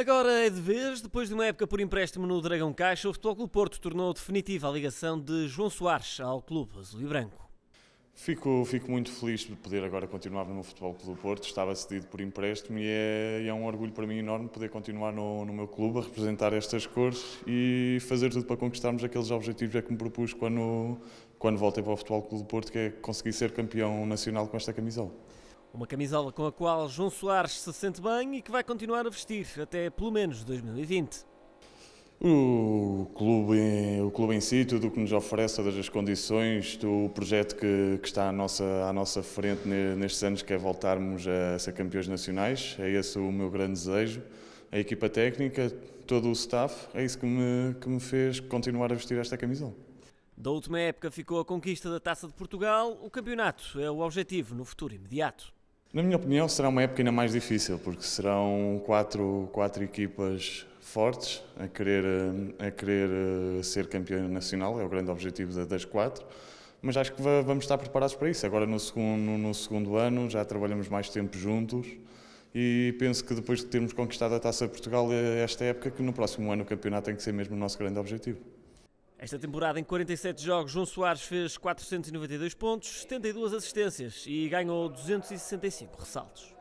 Agora é de vez, depois de uma época por empréstimo no Dragão Caixa, o Futebol Clube Porto tornou definitiva a ligação de João Soares ao clube azul e branco. Fico, fico muito feliz de poder agora continuar no Futebol futebol do Porto. Estava cedido por empréstimo e é, é um orgulho para mim enorme poder continuar no, no, meu clube, a representar estas cores e fazer tudo para conquistarmos aqueles objetivos é que me propus quando, quando voltei para o Futebol Clube do Porto, que é conseguir ser campeão nacional com esta camisola. Uma camisola com a qual João Soares se sente bem e que vai continuar a vestir até pelo menos 2020. O clube, o clube em si, tudo o que nos oferece, todas as condições, o projeto que, que, está à nossa, à nossa frente nestes anos, que é voltarmos a ser campeões nacionais, é esse o meu grande desejo. A equipa técnica, todo o staff, é isso que me, que me fez continuar a vestir esta camisola. Da última época ficou a conquista da Taça de Portugal, o campeonato é o objetivo no futuro imediato. Na minha opinião, será uma época ainda mais difícil, porque serão quatro, quatro equipas fortes a querer, eh, a querer eh, ser campeão nacional, é o grande objetivo das quatro, mas acho que vamos estar preparados para isso. Agora, no segundo, no segundo ano, já trabalhamos mais tempo juntos e penso que depois de termos conquistado a Taça de Portugal eh, esta época, que no próximo ano o campeonato tem que ser mesmo o nosso grande objetivo. Esta temporada, em 47 jogos, João Soares fez 492 pontos, 72 assistências e ganhou 265 ressaltos.